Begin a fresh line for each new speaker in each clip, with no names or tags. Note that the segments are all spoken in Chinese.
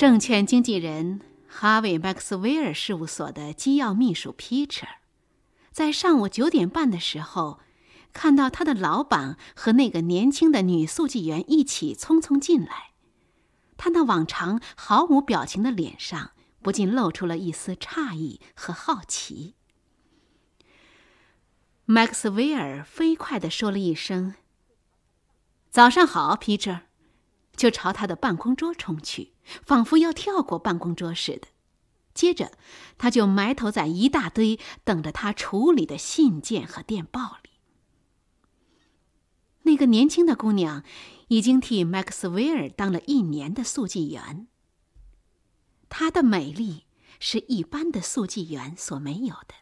证券经纪人哈维·麦克斯韦尔事务所的机要秘书皮 e r 在上午九点半的时候，看到他的老板和那个年轻的女速记员一起匆匆进来，他那往常毫无表情的脸上不禁露出了一丝诧异和好奇。麦克斯韦尔飞快地说了一声：“早上好，皮 e r 就朝他的办公桌冲去，仿佛要跳过办公桌似的。接着，他就埋头在一大堆等着他处理的信件和电报里。那个年轻的姑娘，已经替麦克斯韦尔当了一年的速记员。她的美丽是一般的速记员所没有的。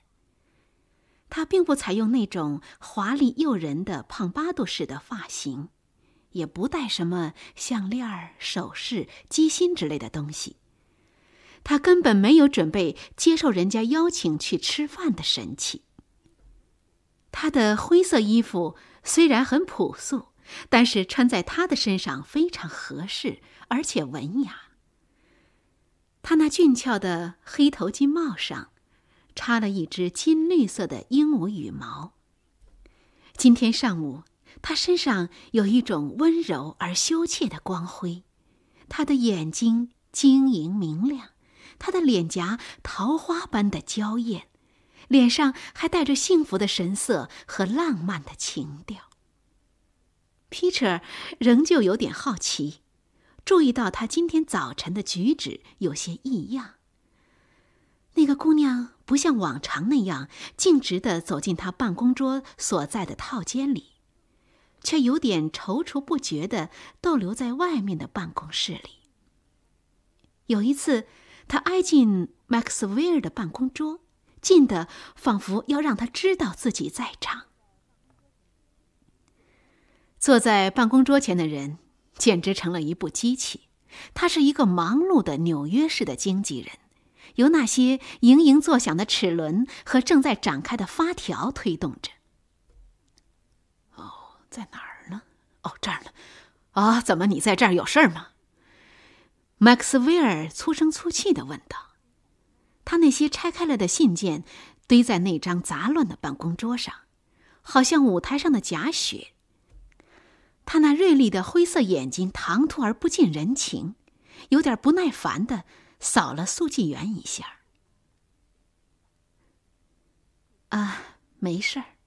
她并不采用那种华丽诱人的胖巴度式的发型。也不带什么项链、首饰、机芯之类的东西，他根本没有准备接受人家邀请去吃饭的神器。他的灰色衣服虽然很朴素，但是穿在他的身上非常合适，而且文雅。他那俊俏的黑头巾帽上，插了一只金绿色的鹦鹉羽毛。今天上午。她身上有一种温柔而羞怯的光辉，她的眼睛晶莹明亮，她的脸颊桃花般的娇艳，脸上还带着幸福的神色和浪漫的情调。Peter 仍旧有点好奇，注意到她今天早晨的举止有些异样。那个姑娘不像往常那样径直的走进她办公桌所在的套间里。却有点踌躇不决的逗留在外面的办公室里。有一次，他挨近麦克斯威尔的办公桌，近得仿佛要让他知道自己在场。坐在办公桌前的人简直成了一部机器，他是一个忙碌的纽约市的经纪人，由那些盈盈作响的齿轮和正在展开的发条推动着。在哪儿呢？哦，这儿呢。啊，怎么你在这儿有事儿吗？麦克斯威尔粗声粗气的问道。他那些拆开了的信件堆在那张杂乱的办公桌上，好像舞台上的假雪。他那锐利的灰色眼睛，唐突而不近人情，有点不耐烦的扫了速记员一下。啊，没事儿。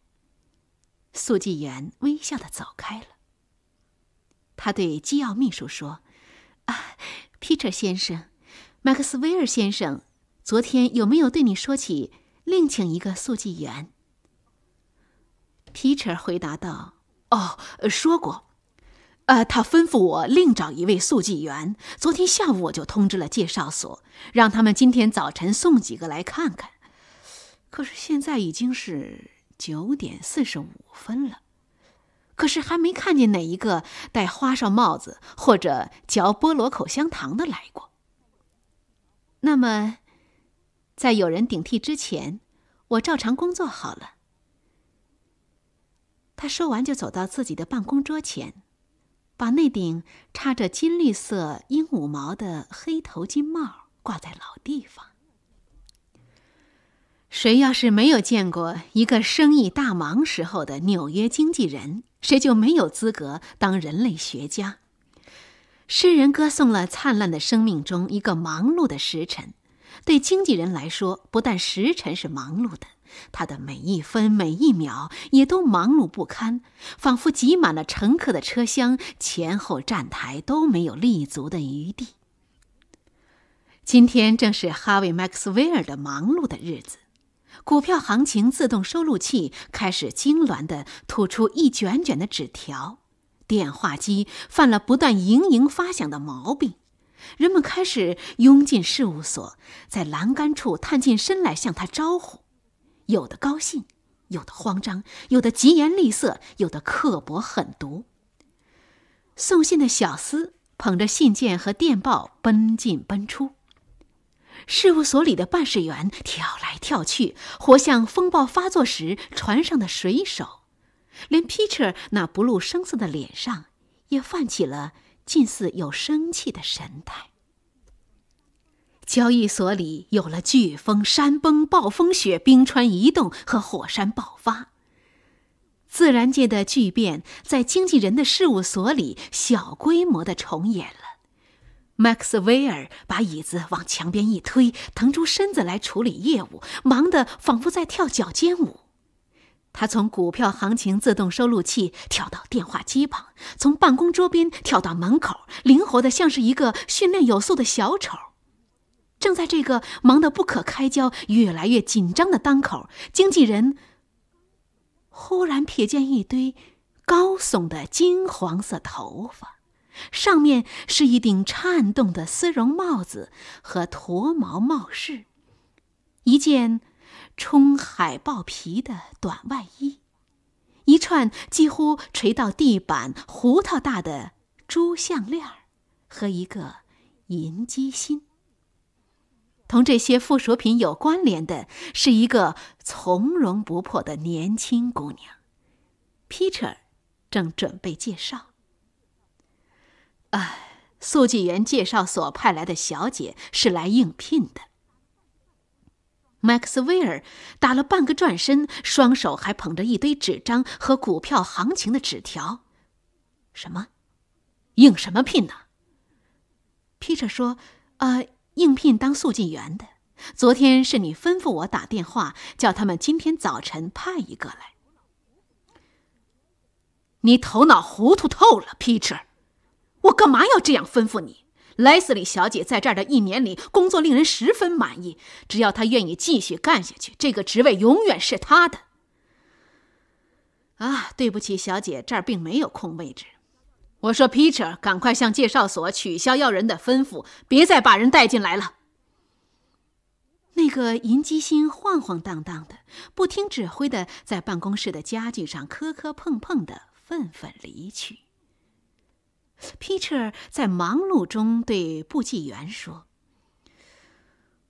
速记员微笑的走开了。他对机要秘书说：“啊，Peter 先生麦克斯 w 尔先生，昨天有没有对你说起另请一个速记员？”Peter 回答道：“哦，说过。啊，他吩咐我另找一位速记员。昨天下午我就通知了介绍所，让他们今天早晨送几个来看看。可是现在已经是……”九点四十五分了，可是还没看见哪一个戴花哨帽子或者嚼菠萝口香糖的来过。那么，在有人顶替之前，我照常工作好了。他说完就走到自己的办公桌前，把那顶插着金绿色鹦鹉毛的黑头巾帽挂在老地方。谁要是没有见过一个生意大忙时候的纽约经纪人，谁就没有资格当人类学家。诗人歌颂了灿烂的生命中一个忙碌的时辰，对经纪人来说，不但时辰是忙碌的，他的每一分每一秒也都忙碌不堪，仿佛挤满了乘客的车厢，前后站台都没有立足的余地。今天正是哈维·麦克斯威尔的忙碌的日子。股票行情自动收录器开始痉挛的吐出一卷卷的纸条，电话机犯了不断盈盈发响的毛病，人们开始拥进事务所，在栏杆处探进身来向他招呼，有的高兴，有的慌张，有的疾言厉色，有的刻薄狠毒。送信的小厮捧着信件和电报奔进奔出。事务所里的办事员跳来跳去，活像风暴发作时船上的水手。连 Peter 那不露声色的脸上也泛起了近似有生气的神态。交易所里有了飓风、山崩、暴风雪、冰川移动和火山爆发，自然界的巨变在经纪人的事务所里小规模地重演了。麦克斯威尔把椅子往墙边一推，腾出身子来处理业务，忙得仿佛在跳脚尖舞。他从股票行情自动收录器跳到电话机旁，从办公桌边跳到门口，灵活的像是一个训练有素的小丑。正在这个忙得不可开交、越来越紧张的当口，经纪人忽然瞥见一堆高耸的金黄色头发。上面是一顶颤动的丝绒帽子和驼毛帽饰，一件充海豹皮的短外衣，一串几乎垂到地板、胡桃大的珠项链儿，和一个银鸡心。同这些附属品有关联的是一个从容不迫的年轻姑娘，Peter 正准备介绍。哎，速记员介绍所派来的小姐是来应聘的。麦克斯威尔打了半个转身，双手还捧着一堆纸张和股票行情的纸条。什么？应什么聘呢？皮特说：“啊，应聘当速记员的。昨天是你吩咐我打电话，叫他们今天早晨派一个来。你头脑糊涂透了，皮 e r 我干嘛要这样吩咐你，莱斯利小姐？在这儿的一年里，工作令人十分满意。只要她愿意继续干下去，这个职位永远是她的。啊，对不起，小姐，这儿并没有空位置。我说，皮 e r 赶快向介绍所取消要人的吩咐，别再把人带进来了。那个银鸡心晃晃荡荡的，不听指挥的，在办公室的家具上磕磕碰碰的，愤愤离去。皮切尔在忙碌中对簿记员说：“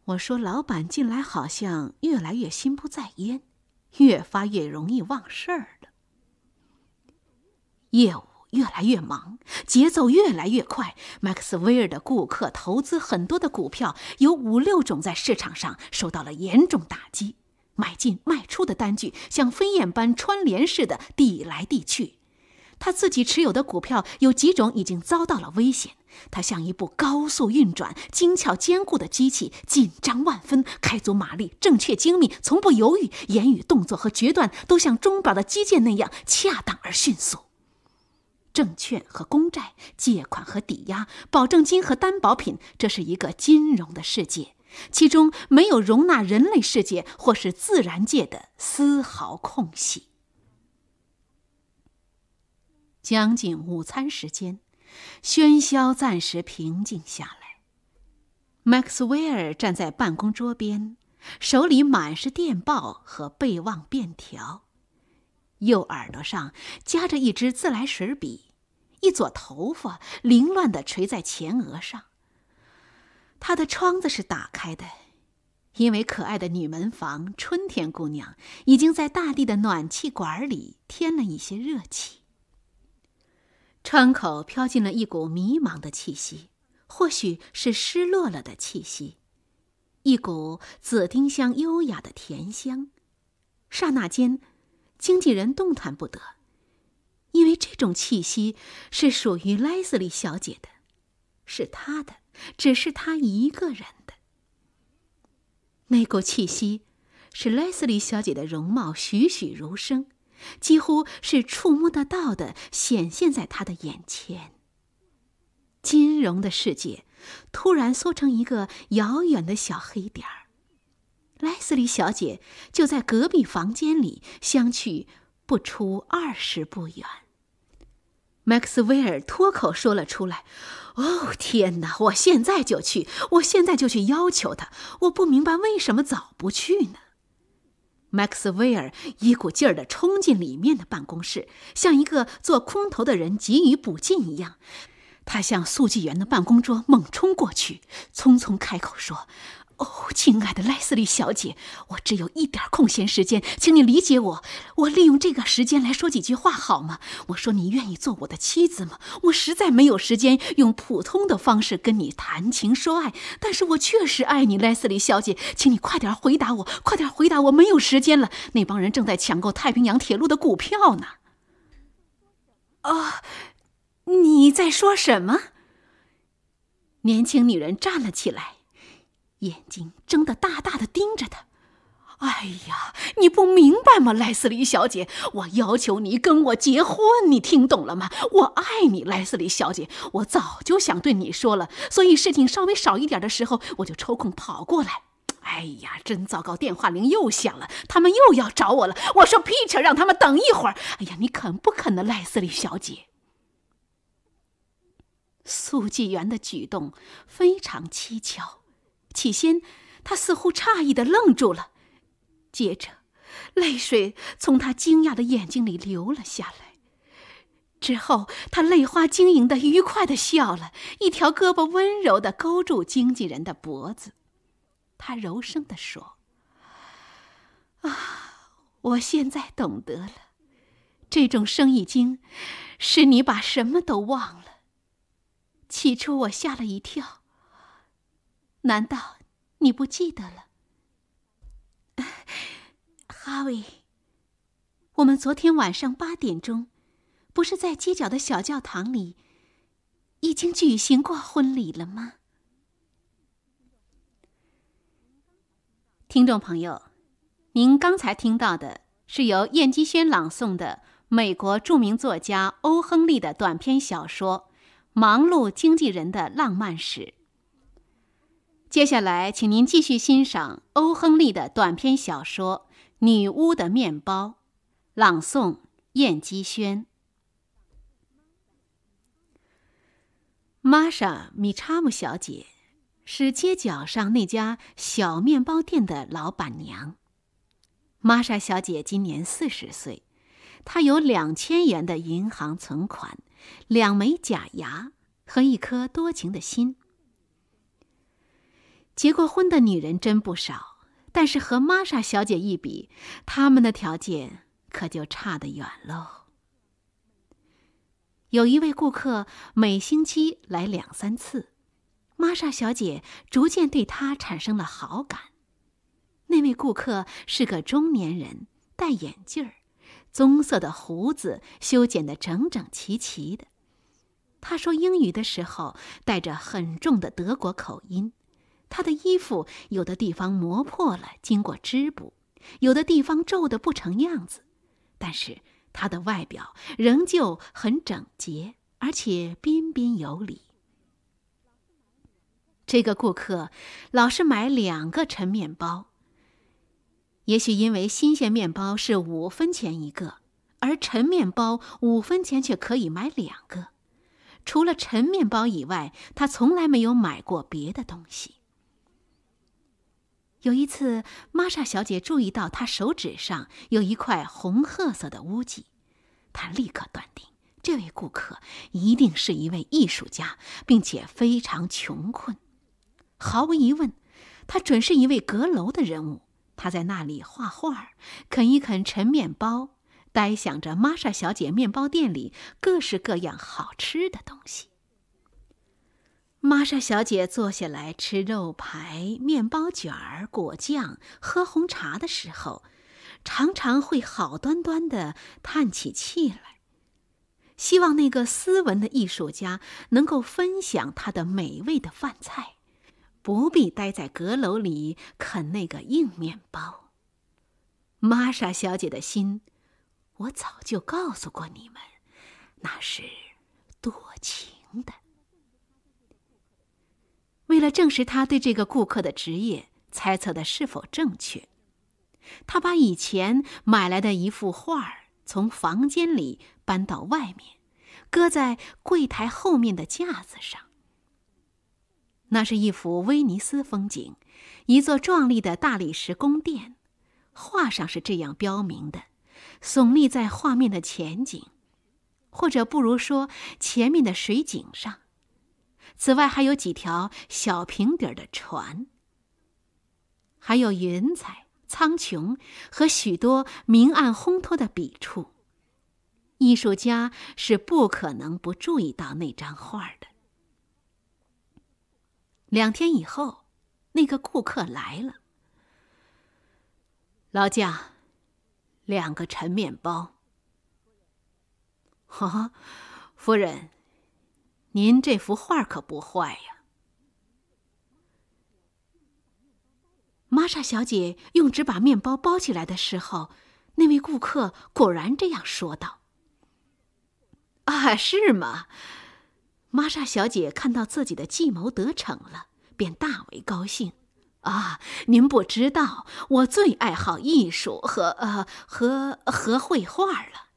我说，老板近来好像越来越心不在焉，越发越容易忘事儿了。业务越来越忙，节奏越来越快。麦克斯威尔的顾客投资很多的股票，有五六种在市场上受到了严重打击。买进卖出的单据像飞燕般穿联似的递来递去。”他自己持有的股票有几种已经遭到了危险。他像一部高速运转、精巧坚固的机器，紧张万分，开足马力，正确精密，从不犹豫，言语、动作和决断都像钟表的机件那样恰当而迅速。证券和公债、借款和抵押、保证金和担保品，这是一个金融的世界，其中没有容纳人类世界或是自然界的丝毫空隙。将近午餐时间，喧嚣暂时平静下来。麦克斯威尔站在办公桌边，手里满是电报和备忘便条，右耳朵上夹着一支自来水笔，一撮头发凌乱的垂在前额上。他的窗子是打开的，因为可爱的女门房春天姑娘已经在大地的暖气管里添了一些热气。窗口飘进了一股迷茫的气息，或许是失落了的气息，一股紫丁香优雅的甜香。刹那间，经纪人动弹不得，因为这种气息是属于莱斯利小姐的，是她的，只是她一个人的。那股气息，使莱斯利小姐的容貌栩栩如生。几乎是触摸得到的，显现在他的眼前。金融的世界突然缩成一个遥远的小黑点儿，莱斯利小姐就在隔壁房间里，相去不出二十步远。麦克斯威尔脱口说了出来：“哦，天哪！我现在就去，我现在就去要求他。我不明白为什么早不去呢？”麦克斯威尔一股劲儿地冲进里面的办公室，像一个做空头的人急于补进一样，他向速记员的办公桌猛冲过去，匆匆开口说。哦，亲爱的莱斯利小姐，我只有一点空闲时间，请你理解我。我利用这个时间来说几句话好吗？我说，你愿意做我的妻子吗？我实在没有时间用普通的方式跟你谈情说爱，但是我确实爱你，莱斯利小姐，请你快点回答我，快点回答我，没有时间了，那帮人正在抢购太平洋铁路的股票呢。啊，你在说什么？年轻女人站了起来。眼睛睁得大大的，盯着他。哎呀，你不明白吗，莱斯利小姐？我要求你跟我结婚，你听懂了吗？我爱你，莱斯利小姐。我早就想对你说了，所以事情稍微少一点的时候，我就抽空跑过来。哎呀，真糟糕，电话铃又响了，他们又要找我了。我说，Peter，让他们等一会儿。哎呀，你肯不肯呢，莱斯利小姐？速记员的举动非常蹊跷。起先，他似乎诧异的愣住了，接着，泪水从他惊讶的眼睛里流了下来。之后，他泪花晶莹的、愉快的笑了，一条胳膊温柔的勾住经纪人的脖子，他柔声的说：“啊，我现在懂得了，这种生意经，是你把什么都忘了。起初我吓了一跳。”难道你不记得了，哈维？我们昨天晚上八点钟，不是在街角的小教堂里，已经举行过婚礼了吗？听众朋友，您刚才听到的是由燕姬轩朗诵的美国著名作家欧·亨利的短篇小说《忙碌经纪人的浪漫史》。接下来，请您继续欣赏欧·亨利的短篇小说《女巫的面包》，朗诵：燕姬轩。玛莎·米查姆小姐是街角上那家小面包店的老板娘。玛莎小姐今年四十岁，她有两千元的银行存款，两枚假牙和一颗多情的心。结过婚的女人真不少，但是和玛莎小姐一比，她们的条件可就差得远喽。有一位顾客每星期来两三次，玛莎小姐逐渐对他产生了好感。那位顾客是个中年人，戴眼镜儿，棕色的胡子修剪得整整齐齐的。他说英语的时候带着很重的德国口音。他的衣服有的地方磨破了，经过织补；有的地方皱的不成样子，但是他的外表仍旧很整洁，而且彬彬有礼。这个顾客老是买两个陈面包。也许因为新鲜面包是五分钱一个，而陈面包五分钱却可以买两个。除了陈面包以外，他从来没有买过别的东西。有一次，玛莎小姐注意到他手指上有一块红褐色的污迹，她立刻断定这位顾客一定是一位艺术家，并且非常穷困。毫无疑问，他准是一位阁楼的人物。他在那里画画，啃一啃陈面包，呆想着玛莎小姐面包店里各式各样好吃的东西。玛莎小姐坐下来吃肉排、面包卷儿、果酱，喝红茶的时候，常常会好端端的叹起气来，希望那个斯文的艺术家能够分享她的美味的饭菜，不必待在阁楼里啃那个硬面包。玛莎小姐的心，我早就告诉过你们，那是多情的。为了证实他对这个顾客的职业猜测的是否正确，他把以前买来的一幅画儿从房间里搬到外面，搁在柜台后面的架子上。那是一幅威尼斯风景，一座壮丽的大理石宫殿，画上是这样标明的：“耸立在画面的前景，或者不如说前面的水井上。”此外还有几条小平底儿的船，还有云彩、苍穹和许多明暗烘托的笔触，艺术家是不可能不注意到那张画的。两天以后，那个顾客来了，劳驾，两个陈面包。哦，夫人。您这幅画可不坏呀，玛莎小姐用纸把面包包起来的时候，那位顾客果然这样说道：“啊，是吗？”玛莎小姐看到自己的计谋得逞了，便大为高兴。啊，您不知道，我最爱好艺术和呃和和绘画了。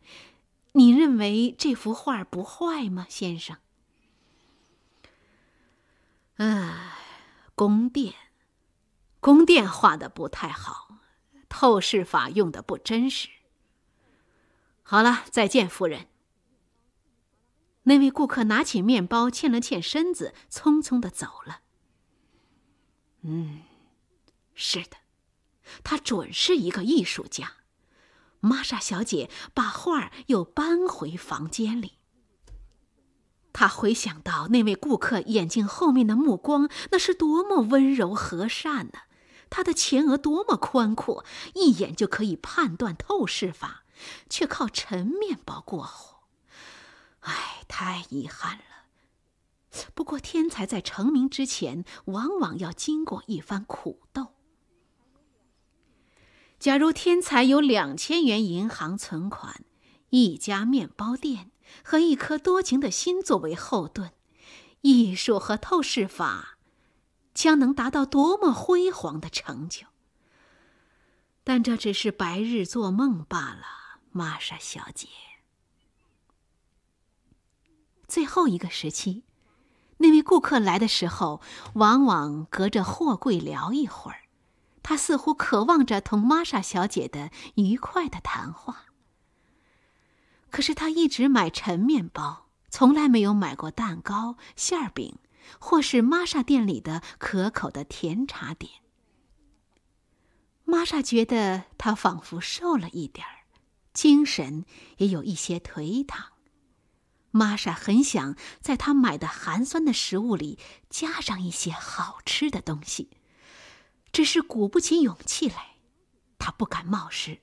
你认为这幅画不坏吗，先生？唉，宫殿，宫殿画的不太好，透视法用的不真实。好了，再见，夫人。那位顾客拿起面包，欠了欠身子，匆匆的走了。嗯，是的，他准是一个艺术家。玛莎小姐把画又搬回房间里。他回想到那位顾客眼睛后面的目光，那是多么温柔和善呢？他的前额多么宽阔，一眼就可以判断透视法，却靠陈面包过活。哎，太遗憾了。不过，天才在成名之前，往往要经过一番苦斗。假如天才有两千元银行存款，一家面包店。和一颗多情的心作为后盾，艺术和透视法将能达到多么辉煌的成就！但这只是白日做梦罢了，玛莎小姐。最后一个时期，那位顾客来的时候，往往隔着货柜聊一会儿，他似乎渴望着同玛莎小姐的愉快的谈话。可是他一直买陈面包，从来没有买过蛋糕、馅儿饼，或是玛莎店里的可口的甜茶点。玛莎觉得他仿佛瘦了一点儿，精神也有一些颓唐。玛莎很想在他买的寒酸的食物里加上一些好吃的东西，只是鼓不起勇气来，他不敢冒失。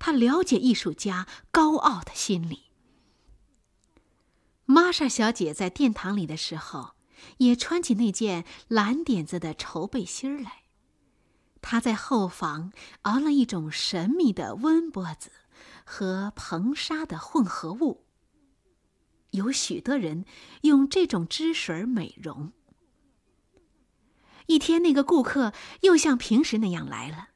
他了解艺术家高傲的心理。玛莎小姐在殿堂里的时候，也穿起那件蓝点子的绸背心来。她在后房熬了一种神秘的温波子和硼砂的混合物。有许多人用这种汁水美容。一天，那个顾客又像平时那样来了。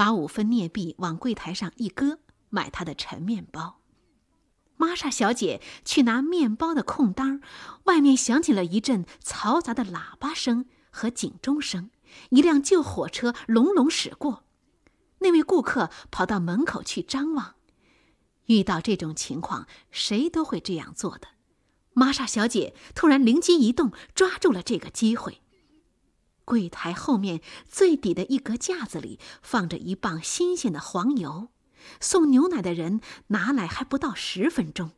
把五分镍币往柜台上一搁，买他的陈面包。玛莎小姐去拿面包的空当外面响起了一阵嘈杂的喇叭声和警钟声，一辆旧火车隆隆驶过。那位顾客跑到门口去张望。遇到这种情况，谁都会这样做的。玛莎小姐突然灵机一动，抓住了这个机会。柜台后面最底的一格架子里放着一磅新鲜的黄油，送牛奶的人拿来还不到十分钟。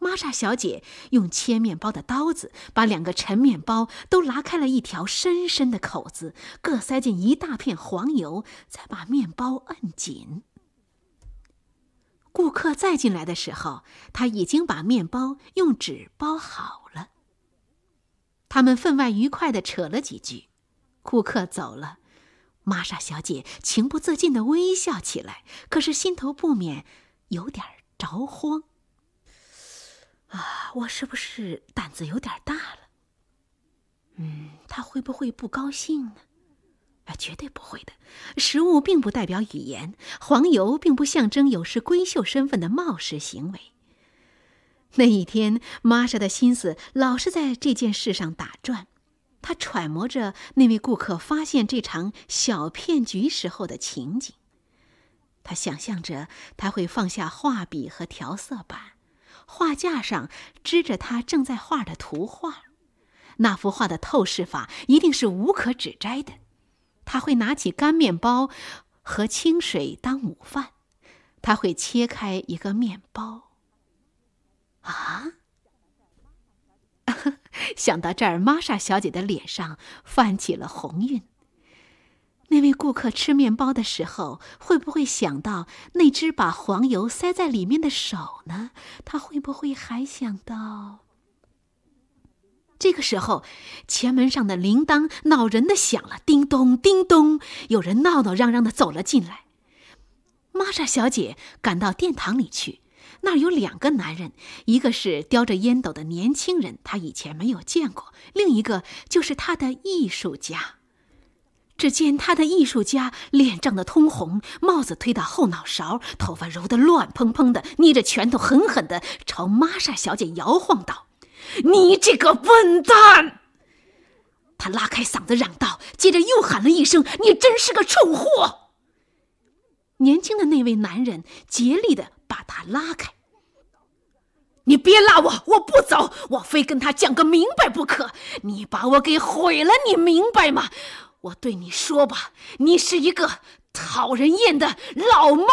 玛莎小姐用切面包的刀子把两个陈面包都拉开了一条深深的口子，各塞进一大片黄油，再把面包摁紧。顾客再进来的时候，他已经把面包用纸包好了。他们分外愉快地扯了几句。顾客走了，玛莎小姐情不自禁的微笑起来，可是心头不免有点着慌。啊，我是不是胆子有点大了？嗯，他会不会不高兴呢？啊，绝对不会的。食物并不代表语言，黄油并不象征有失闺秀身份的冒失行为。那一天，玛莎的心思老是在这件事上打转。他揣摩着那位顾客发现这场小骗局时候的情景，他想象着他会放下画笔和调色板，画架上支着他正在画的图画，那幅画的透视法一定是无可指摘的。他会拿起干面包和清水当午饭，他会切开一个面包。啊！想到这儿，玛莎小姐的脸上泛起了红晕。那位顾客吃面包的时候，会不会想到那只把黄油塞在里面的手呢？他会不会还想到？这个时候，前门上的铃铛恼人的响了，叮咚叮咚，有人闹闹嚷嚷的走了进来。玛莎小姐赶到殿堂里去。那儿有两个男人，一个是叼着烟斗的年轻人，他以前没有见过；另一个就是他的艺术家。只见他的艺术家脸涨得通红，帽子推到后脑勺，头发揉得乱蓬蓬的，捏着拳头狠狠地朝玛莎小姐摇晃道：“你这个笨蛋！”他拉开嗓子嚷道，接着又喊了一声：“你真是个蠢货！”年轻的那位男人竭力地。把他拉开！你别拉我，我不走，我非跟他讲个明白不可！你把我给毁了，你明白吗？我对你说吧，你是一个讨人厌的老猫。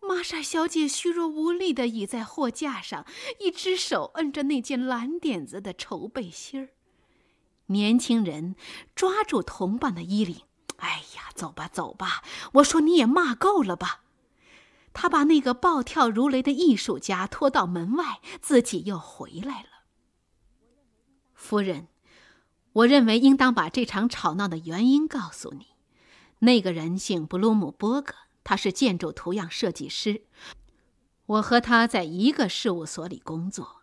玛莎小姐虚弱无力地倚在货架上，一只手摁着那件蓝点子的绸背心儿。年轻人抓住同伴的衣领：“哎呀，走吧，走吧！我说你也骂够了吧？”他把那个暴跳如雷的艺术家拖到门外，自己又回来了。夫人，我认为应当把这场吵闹的原因告诉你。那个人姓布鲁姆伯格，他是建筑图样设计师，我和他在一个事务所里工作。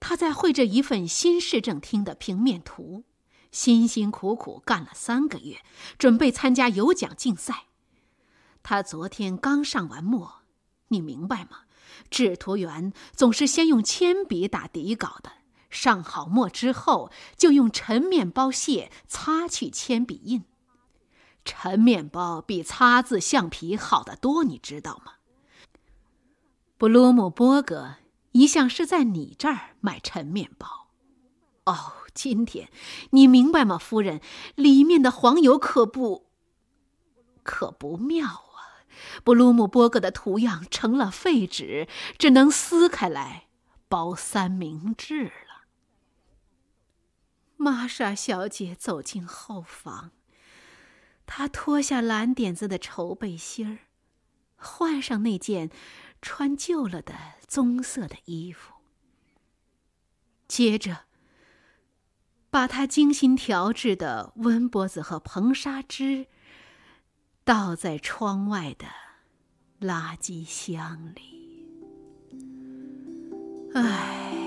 他在绘制一份新市政厅的平面图，辛辛苦苦干了三个月，准备参加有奖竞赛。他昨天刚上完墨，你明白吗？制图员总是先用铅笔打底稿的，上好墨之后就用陈面包屑擦去铅笔印。陈面包比擦字橡皮好得多，你知道吗？布鲁姆伯格一向是在你这儿买陈面包。哦，今天你明白吗，夫人？里面的黄油可不，可不妙。啊！布鲁姆伯格的图样成了废纸，只能撕开来包三明治了。玛莎小姐走进后房，她脱下蓝点子的绸背心儿，换上那件穿旧了的棕色的衣服，接着把她精心调制的温脖子和硼砂汁。倒在窗外的垃圾箱里，唉。